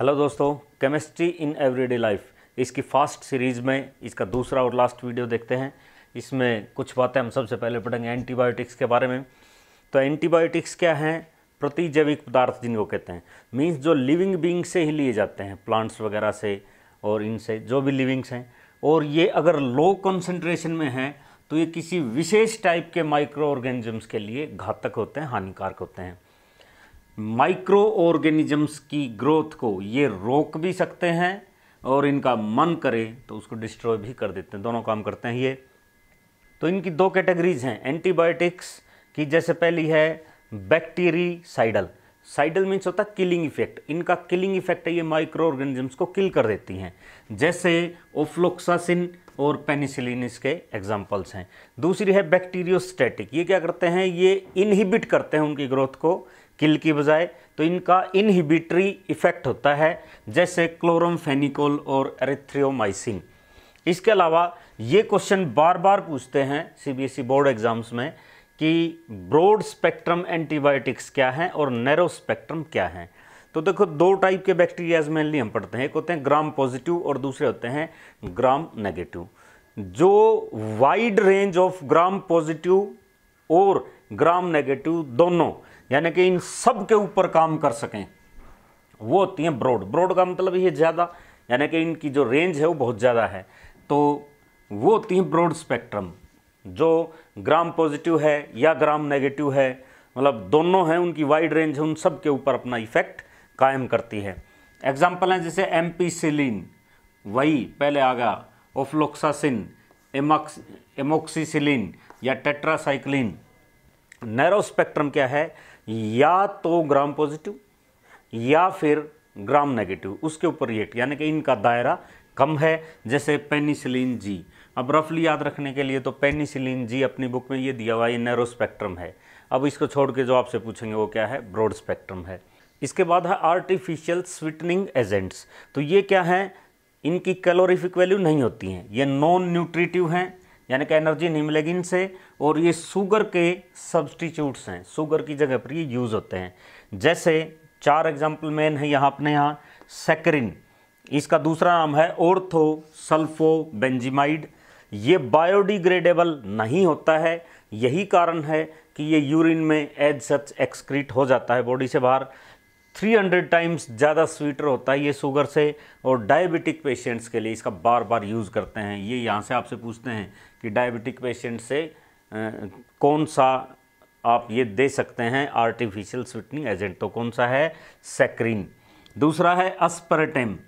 hello दोस्तों chemistry in everyday life इसकी fast series में इसका दूसरा और लास्ट वीडियो देखते हैं इसमें कुछ बातें हम सबसे पहले पढ़ेंगे एंटीबायोटिक्स के बारे में तो एंटीबायोटिक्स क्या हैं प्रतिजैविक पदार्थ जिनको कहते हैं मीन्स जो लिविंग बींग से ही लिए जाते हैं प्लांट्स वगैरह से और इनसे जो भी लिविंग्स हैं और ये अगर लो कॉन्सेंट्रेशन में हैं तो ये किसी विशेष टाइप के माइक्रो ऑर्गेनिजम्स के लिए घातक होते हैं हानिकारक होते हैं माइक्रो ऑर्गेनिजम्स की ग्रोथ को ये रोक भी सकते हैं और इनका मन करे तो उसको डिस्ट्रॉय भी कर देते हैं दोनों काम करते हैं ये तो इनकी दो कैटेगरीज हैं एंटीबायोटिक्स की जैसे पहली है बैक्टीरी साइडल साइडल मीन्स होता है किलिंग इफेक्ट इनका किलिंग इफेक्ट है ये माइक्रो ऑर्गेनिजम्स को किल कर देती हैं जैसे ओफ्लोक्सासिन और पेनिसिलिन इसके एग्जाम्पल्स हैं दूसरी है बैक्टीरियोस्टैटिक ये क्या करते हैं ये इनहिबिट करते हैं उनकी ग्रोथ को किल की बजाय तो इनका इनहिबिटरी इफेक्ट होता है जैसे क्लोरमफेनिकोल और एरिथ्रियोमाइसिन इसके अलावा ये क्वेश्चन बार बार पूछते हैं सीबीएसई बोर्ड एग्ज़ाम्स में कि ब्रॉड स्पेक्ट्रम एंटीबायोटिक्स क्या हैं और नैरो स्पेक्ट्रम क्या हैं तो देखो दो टाइप के बैक्टीरियाज मेनली हम पढ़ते हैं एक होते हैं ग्राम पॉजिटिव और दूसरे होते हैं ग्राम नेगेटिव जो wide range of gram positive और ग्राम नेगेटिव दोनों यानी कि इन सब के ऊपर काम कर सकें वो होती हैं ब्रॉड ब्रॉड का मतलब ये ज़्यादा यानी कि इनकी जो रेंज है वो बहुत ज़्यादा है तो वो होती हैं ब्रॉड स्पेक्ट्रम जो ग्राम पॉजिटिव है या ग्राम नेगेटिव है मतलब दोनों हैं उनकी वाइड रेंज है उन सब के ऊपर अपना इफेक्ट कायम करती है एग्जाम्पल हैं जैसे एम वही पहले आ गया ओफ्लोक्सासिन एमोक्सीसिलिन या टेट्रासाइक्लिन नैरो स्पेक्ट्रम क्या है या तो ग्राम पॉजिटिव या फिर ग्राम नेगेटिव उसके ऊपर रिएक्ट यानी कि इनका दायरा कम है जैसे पेनिसिलिन जी अब रफली याद रखने के लिए तो पेनिसिलिन जी अपनी बुक में ये दिया हुआ ये नैरो स्पेक्ट्रम है अब इसको छोड़ के जो आपसे पूछेंगे वो क्या है ब्रॉड स्पेक्ट्रम है इसके बाद है आर्टिफिशियल स्वीटनिंग एजेंट्स तो ये क्या हैं इनकी कैलोरीफिक वैल्यू नहीं होती हैं ये नॉन न्यूट्रिटिव हैं यानी कि एनर्जी निम्लेगिन से और ये शुगर के सब्सटीट्यूट्स हैं शुगर की जगह पर ये यूज़ होते हैं जैसे चार एग्जाम्पल मेन है यहाँ अपने यहाँ सेक्रिन इसका दूसरा नाम है ओर्थो सल्फो बेंजीमाइड ये बायोडिग्रेडेबल नहीं होता है यही कारण है कि ये यूरिन में एज सच एक्सक्रीट हो जाता है बॉडी से बाहर 300 टाइम्स ज़्यादा स्वीटर होता है ये शुगर से और डायबिटिक पेशेंट्स के लिए इसका बार बार यूज़ करते हैं ये यहाँ से आपसे पूछते हैं कि डायबिटिक पेशेंट से आ, कौन सा आप ये दे सकते हैं आर्टिफिशियल स्वीटनिंग एजेंट तो कौन सा है सेक्रीन दूसरा है अस्परटेम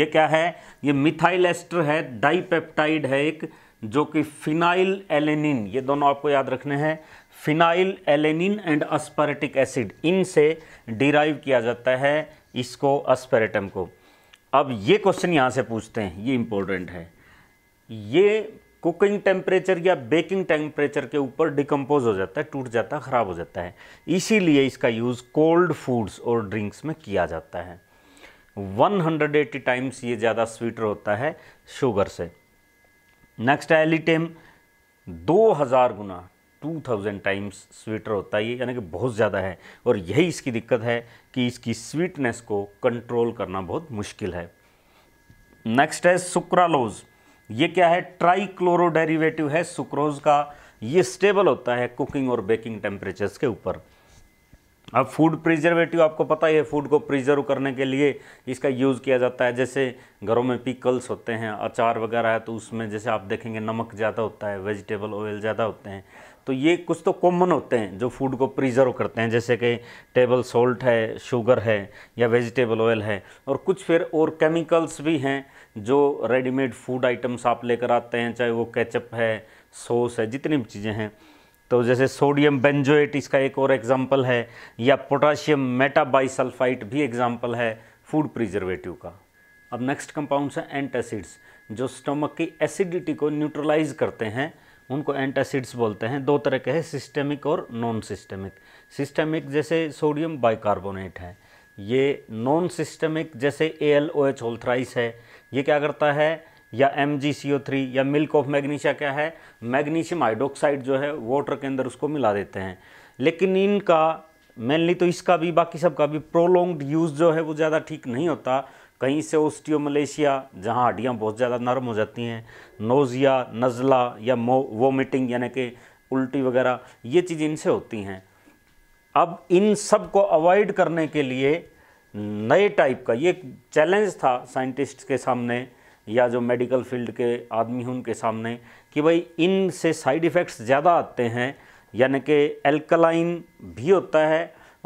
ये क्या है ये मिथाइल एस्टर है डाईपेप्टाइड है एक जो कि फिनाइल एलेनिन ये दोनों आपको याद रखने हैं phenyl alanine and aspartic acid इनसे डिराइव किया जाता है इसको अस्पेरेटम को अब ये क्वेश्चन यहाँ से पूछते हैं ये इम्पोर्टेंट है ये कुकिंग टेम्परेचर या बेकिंग टेम्परेचर के ऊपर डिकम्पोज हो जाता है टूट जाता है ख़राब हो जाता है इसीलिए इसका यूज़ कोल्ड फूड्स और ड्रिंक्स में किया जाता है 180 टाइम्स ये ज़्यादा स्वीटर होता है शुगर से नेक्स्ट है एलिटेम 2000 गुना टू थाउजेंड टाइम्स स्वीटर होता है ये यानी कि बहुत ज़्यादा है और यही इसकी दिक्कत है कि इसकी स्वीटनेस को कंट्रोल करना बहुत मुश्किल है नेक्स्ट है सुक्रालोज ये क्या है ट्राईक्लोरो डेरिवेटिव है सुक्रोज का ये स्टेबल होता है कुकिंग और बेकिंग टेम्परेचर्स के ऊपर अब फूड प्रिजर्वेटिव आपको पता ही है फूड को प्रिजर्व करने के लिए इसका यूज़ किया जाता है जैसे घरों में पिकल्स होते हैं अचार वगैरह है तो उसमें जैसे आप देखेंगे नमक ज़्यादा होता है वेजिटेबल ऑयल ज़्यादा होते हैं तो ये कुछ तो कॉमन होते हैं जो फूड को प्रिजर्व करते हैं जैसे कि टेबल सोल्ट है शुगर है या वेजिटेबल ऑयल है और कुछ फिर और केमिकल्स भी हैं जो रेडीमेड फूड आइटम्स आप लेकर आते हैं चाहे वो केचप है सॉस है जितनी भी चीज़ें हैं तो जैसे सोडियम बेंजोएट इसका एक और एग्जाम्पल है या पोटाशियम मेटाबाइसल्फाइट भी एग्जाम्पल है फूड प्रिजर्वेटिव का अब नेक्स्ट कंपाउंड्स हैं एंटासिड्स जो स्टमक की एसिडिटी को न्यूट्रलाइज करते हैं उनको एंटासिड्स बोलते हैं दो तरह के हैं सिस्टेमिक और नॉन सिस्टेमिक सिस्टेमिक जैसे सोडियम बाइकार्बोनेट है ये नॉन सिस्टेमिक जैसे ए एल ओ एच होल्थराइस है ये क्या करता है या एम या मिल्क ऑफ मैग्नीशिया क्या है मैग्नीशियम हाइड्रोक्साइड जो है वाटर के अंदर उसको मिला देते हैं लेकिन इनका मेनली तो इसका भी बाकी सबका भी प्रोलोंग्ड यूज़ जो है वो ज़्यादा ठीक नहीं होता कहीं से ओस्टियो मलेशिया जहाँ हड्डियाँ बहुत ज़्यादा नरम हो जाती हैं नोज़िया नज़ला या वोमिटिंग यानी कि उल्टी वगैरह ये चीज़ इनसे होती हैं अब इन सब को अवॉइड करने के लिए नए टाइप का ये चैलेंज था साइंटिस्ट के सामने या जो मेडिकल फील्ड के आदमी हैं उनके सामने कि भाई इन से साइड इफ़ेक्ट्स ज़्यादा आते हैं यानी कि एल्कलाइन भी होता है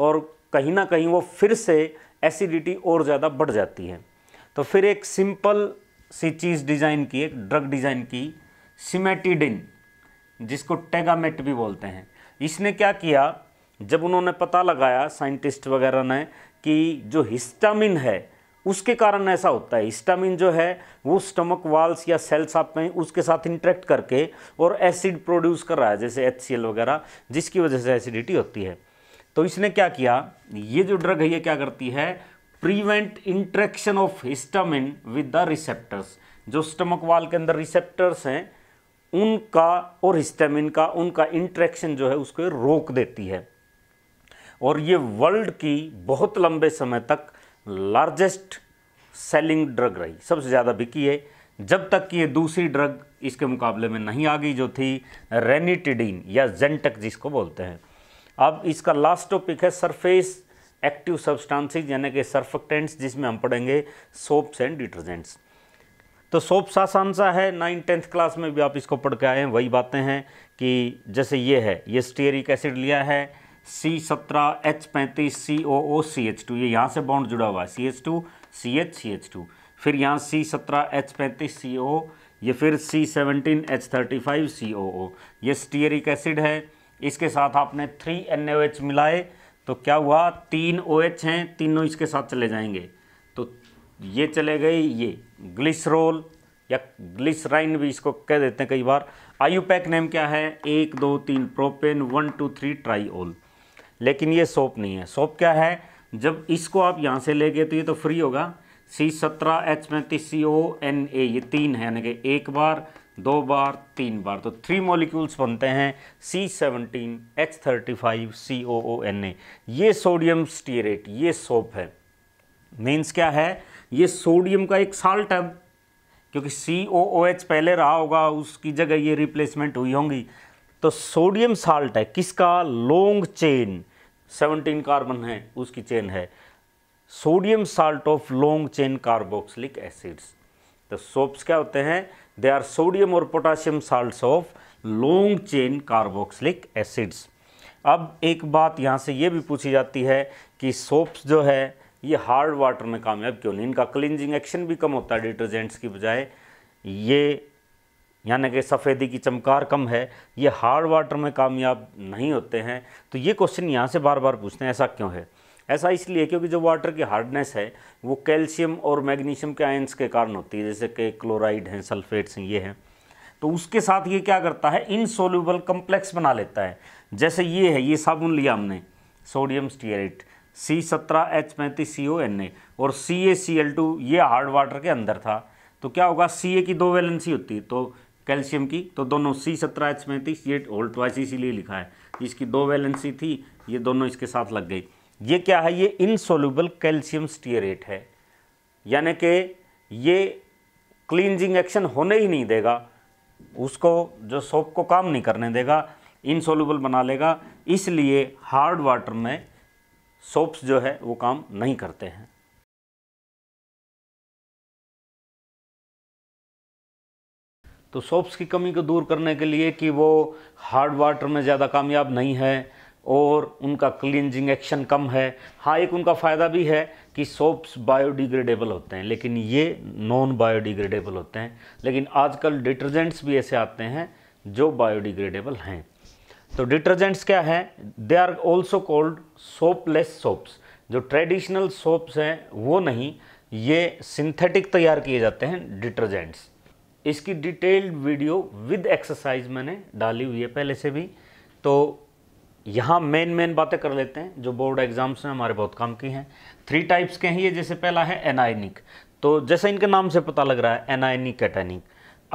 और कहीं ना कहीं वो फिर से एसिडिटी और ज़्यादा बढ़ जाती है तो फिर एक सिंपल सी चीज़ डिज़ाइन की एक ड्रग डिज़ाइन की सिमेटिडिन जिसको टेगामेट भी बोलते हैं इसने क्या किया जब उन्होंने पता लगाया साइंटिस्ट वगैरह ने कि जो हिस्टामिन है उसके कारण ऐसा होता है हिस्टामिन जो है वो स्टमक वाल्स या सेल्स आप में उसके साथ इंट्रैक्ट करके और एसिड प्रोड्यूस कर रहा है जैसे एच वगैरह जिसकी वजह से एसिडिटी होती है तो इसने क्या किया ये जो ड्रग है ये क्या करती है prevent interaction of histamine with the receptors जो स्टमक वाल के अंदर रिसेप्टर्स हैं उनका और हिस्टामिन का उनका इंट्रैक्शन जो है उसको रोक देती है और ये वर्ल्ड की बहुत लंबे समय तक लार्जेस्ट सेलिंग ड्रग रही सबसे ज़्यादा बिकी है जब तक कि ये दूसरी ड्रग इसके मुकाबले में नहीं आ गई जो थी रेनिटिडीन या जेंटक जिसको बोलते हैं अब इसका लास्ट टॉपिक है सरफेस एक्टिव सब्सटेंसेस यानी कि सर्फक्टेंट्स जिसमें हम पढ़ेंगे सोप्स एंड डिटर्जेंट्स तो सोप सा सा है नाइन टेंथ क्लास में भी आप इसको पढ़ के आए हैं वही बातें हैं कि जैसे ये है ये स्टेरिक एसिड लिया है सी सत्रह एच पैंतीस सी O O C H to ये यहाँ से बॉन्ड जुड़ा हुआ है C H two C H C H two फिर यहाँ सी सत्रह एच पैंतीस सी ओ ये फिर C seventeen H thirty five C O O ये स्टीयरिक एसिड है इसके साथ आपने थ्री एन ओ एच मिलाए तो क्या हुआ तीन ओ एच हैं तीनों इसके साथ चले जाएंगे तो ये चले गए ये ग्लिसरोल या ग्लिसराइन भी इसको कह देते हैं कई बार पैक नेम क्या है एक दो तीन propane one two three triol लेकिन ये सोप नहीं है सोप क्या है जब इसको आप यहाँ से ले गए तो ये तो फ्री होगा सी सत्रह एच पैंतीस सी ओ एन ए ये तीन है यानी कि एक बार दो बार तीन बार तो थ्री मॉलिक्यूल्स बनते हैं C seventeen H thirty five C O O N A ये सोडियम स्टीरेट ये सोप है मीन्स क्या है ये सोडियम का एक साल्ट है क्योंकि सी ओ ओ एच पहले रहा होगा उसकी जगह ये रिप्लेसमेंट हुई होंगी तो सोडियम साल्ट है किसका लॉन्ग चेन सेवनटीन कार्बन है उसकी चेन है sodium salt of long chain carboxylic acids तो सोप्स क्या होते हैं दे आर सोडियम और potassium salt of long chain carboxylic acids अब एक बात यहाँ से ये भी पूछी जाती है कि सोप्स जो है ये हार्ड वाटर में कामयाब क्यों नहीं इनका क्लिनजिंग एक्शन भी कम होता है डिटर्जेंट्स की बजाय ये यानी कि सफ़ेदी की चमकार कम है ये हार्ड वाटर में कामयाब नहीं होते हैं तो ये क्वेश्चन यहाँ से बार बार पूछते हैं ऐसा क्यों है ऐसा इसलिए क्योंकि जो वाटर की हार्डनेस है वो कैल्शियम और मैग्नीशियम के आयंस के कारण होती है जैसे कि क्लोराइड हैं सल्फेट्स हैं ये हैं तो उसके साथ ये क्या करता है इनसोल्यूबल कम्प्लेक्स बना लेता है जैसे ये है ये साबुन लिया हमने सोडियम स्टीरेट सी सत्रह एच पैंतीस सी ओ एन ए और C A C L two ये हार्ड वाटर के अंदर था तो क्या होगा सी ए की दो वैलेंसी होती है तो कैल्शियम की तो दोनों सी सत्रह एच पैंतीस ये होल्टवाइस इसीलिए लिखा है इसकी दो वैलेंसी थी ये दोनों इसके साथ लग गई ये क्या है ये इनसोल्यूबल कैल्शियम स्टीरेट है यानी कि ये क्लींजिंग एक्शन होने ही नहीं देगा उसको जो सोप को काम नहीं करने देगा इनसोल्यूबल बना लेगा इसलिए हार्ड वाटर में सोप्स जो है वो काम नहीं करते हैं तो सोप्स की कमी को दूर करने के लिए कि वो हार्ड वाटर में ज़्यादा कामयाब नहीं है और उनका क्लिनजिंग एक्शन कम है हाँ एक उनका फ़ायदा भी है कि सोप्स बायोडिग्रेडेबल होते हैं लेकिन ये नॉन बायोडिग्रेडेबल होते हैं लेकिन आजकल डिटर्जेंट्स भी ऐसे आते हैं जो बायोडिग्रेडेबल हैं तो डिटर्जेंट्स क्या हैं they are also called soapless soaps जो ट्रेडिशनल सोप्स हैं वो नहीं ये सिंथेटिक तैयार किए जाते हैं डिटर्जेंट्स इसकी डिटेल्ड वीडियो विद एक्सरसाइज मैंने डाली हुई है पहले से भी तो यहाँ मेन मेन बातें कर लेते हैं जो बोर्ड एग्जाम्स में हमारे बहुत काम की हैं थ्री टाइप्स के हैं ये जैसे पहला है एनाइनिक तो जैसे इनके नाम से पता लग रहा है एनाइनिक कैटायनिक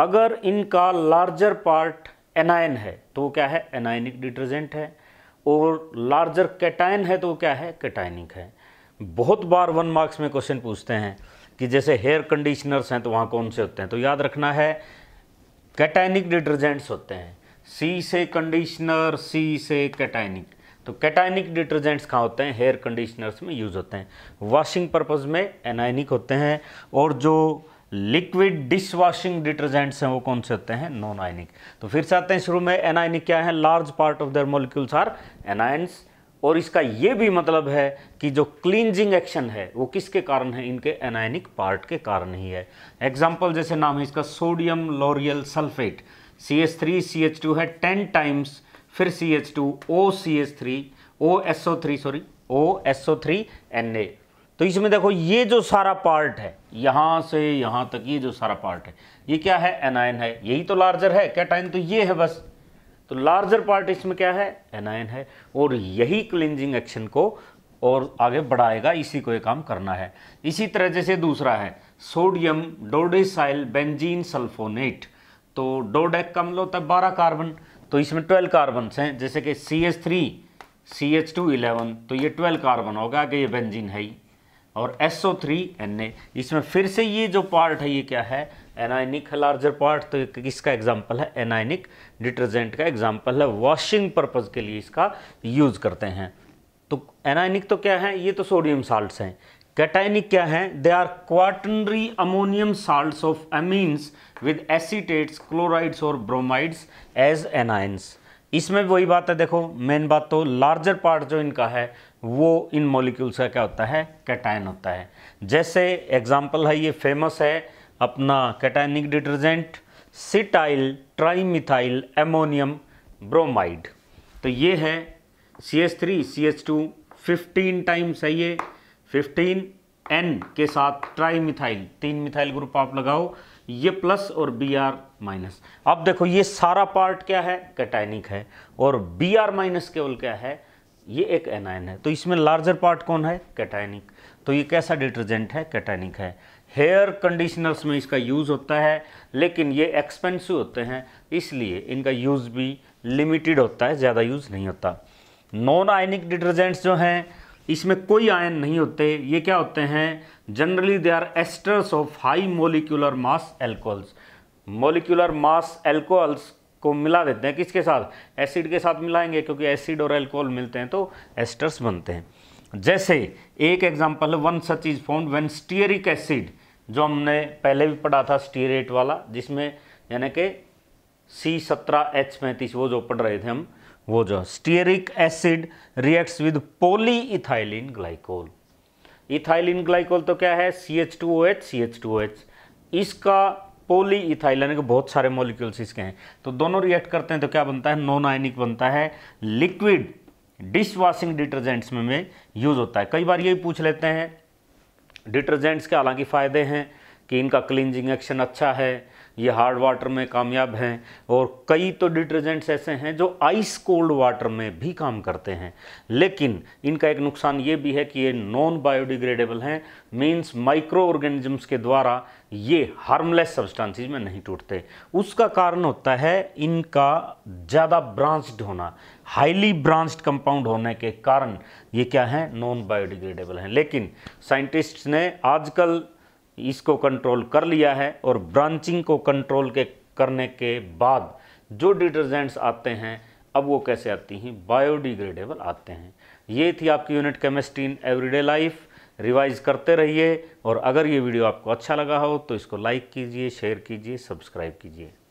अगर इनका लार्जर पार्ट एनायन है तो वो क्या है एनाइनिक डिटर्जेंट है और लार्जर कैटायन है तो वो क्या है कैटाइनिक है बहुत बार वन मार्क्स में क्वेश्चन पूछते हैं कि जैसे हेयर कंडीशनर्स हैं तो वहाँ कौन से होते हैं तो याद रखना है कैटाइनिक डिटर्जेंट्स होते हैं सी से कंडीशनर सी से कैटाइनिक तो कैटाइनिक डिटर्जेंट्स कहाँ होते हैं हेयर कंडीशनर्स में यूज़ होते हैं वॉशिंग पर्पज़ में एनाइनिक होते हैं और जो लिक्विड डिश वॉशिंग डिटर्जेंट्स हैं वो कौन से होते हैं नॉन आइनिक तो फिर से आते हैं शुरू में एनाइनिक क्या है large part of their molecules are anions और इसका ये भी मतलब है कि जो क्लींजिंग एक्शन है वो किसके कारण है इनके एनायनिक पार्ट के कारण ही है एग्जाम्पल जैसे नाम है इसका sodium lauryl sulphate C H three C H two है टेन टाइम्स फिर C H two O C H three O S O three sorry O S O three N A तो इसमें देखो ये जो सारा पार्ट है यहाँ से यहाँ तक ये जो सारा पार्ट है ये क्या है एनायन है यही तो लार्जर है क्या टाइम तो ये है बस तो लार्जर पार्ट इसमें क्या है एनायन है और यही क्लिनजिंग एक्शन को और आगे बढ़ाएगा इसी को ये काम करना है इसी तरह जैसे दूसरा है सोडियम डोडेसाइल बेंजीन सल्फोनेट तो डोडेक कम लो तब बारह कार्बन तो इसमें ट्वेल्व कार्बन हैं जैसे कि C H three C H two eleven तो ये ट्वेल्व कार्बन होगा कि ये बेंजीन है ही और S O three N A इसमें फिर से ये जो पार्ट है ये क्या है एनाइनिक है लार्जर पार्ट तो किसका एग्जाम्पल है एनाइनिक डिटर्जेंट का एग्जाम्पल है वॉशिंग पर्पज़ के लिए इसका यूज़ करते हैं तो एनाइनिक तो क्या है ये तो सोडियम साल्ट हैं कैटाइनिक क्या है they are quaternary ammonium salt of amines with acetates chlorides और ब्रोमाइड्स एज एनाइंस इसमें वही बात है देखो मेन बात तो लार्जर पार्ट जो इनका है वो इन मॉलिक्यूल्स का क्या होता है कैटाइन होता है जैसे एग्जाम्पल है ये फेमस है अपना cationic detergent cetyl trimethyl ammonium bromide तो ये है C S three C H two fifteen times है ये फिफ्टीन एन के साथ मिथाइल तीन मिथाइल ग्रुप आप लगाओ ये प्लस और बी आर माइनस अब देखो ये सारा पार्ट क्या है कैटाइनिक है और बी आर माइनस केवल क्या है ये एक एनायन है तो इसमें लार्जर पार्ट कौन है कैटाइनिक तो ये कैसा डिटर्जेंट है कैटेनिक है हेयर कंडीशनर्स में इसका यूज़ होता है लेकिन ये एक्सपेंसिव होते हैं इसलिए इनका यूज़ भी लिमिटेड होता है ज़्यादा यूज़ नहीं होता नॉन आयनिक डिटर्जेंट्स जो हैं इसमें कोई आयन नहीं होते ये क्या होते हैं generally they are esters of high molecular mass alcohols molecular mass alcohols को मिला देते हैं किसके साथ एसिड के साथ मिलाएंगे क्योंकि एसिड और एल्कोहल मिलते हैं तो एस्टर्स बनते हैं जैसे एक एग्जाम्पल है one such is found when stearic acid जो हमने पहले भी पढ़ा था स्टीरेट वाला जिसमें यानी कि सी सत्रह एच पैंतीस वो जो पढ़ रहे थे हम वो जो stearic acid reacts with poly ethylene glycol ethylene glycol तो क्या है C H two O H C H two O H इसका पोली इथाइल यानी कि बहुत सारे मॉलिक्यूल्स इसके हैं तो दोनों रिएक्ट करते हैं तो क्या बनता है नॉन आयनिक बनता है लिक्विड डिश वॉशिंग डिटर्जेंट्स में, में यूज़ होता है कई बार ये पूछ लेते हैं डिटर्जेंट्स के हालांकि फ़ायदे हैं कि इनका क्लिनजिंग एक्शन अच्छा है ये हार्ड वाटर में कामयाब हैं और कई तो डिटर्जेंट्स ऐसे हैं जो आइस कोल्ड वाटर में भी काम करते हैं लेकिन इनका एक नुकसान ये भी है कि ये नॉन बायोडिग्रेडेबल हैं मीन्स माइक्रो ऑर्गेनिजम्स के द्वारा ये हार्मलेस सब्सटांसिस में नहीं टूटते उसका कारण होता है इनका ज़्यादा ब्रांच्ड होना हाईली ब्रांच्ड कंपाउंड होने के कारण ये क्या है नॉन बायोडिग्रेडेबल हैं लेकिन साइंटिस्ट्स ने आजकल इसको कंट्रोल कर लिया है और ब्रांचिंग को कंट्रोल के करने के बाद जो डिटर्जेंट्स आते हैं अब वो कैसे आती हैं बायोडिग्रेडेबल आते हैं ये थी आपकी unit chemistry in everyday life revise करते रहिए और अगर ये वीडियो आपको अच्छा लगा हो तो इसको लाइक कीजिए शेयर कीजिए सब्सक्राइब कीजिए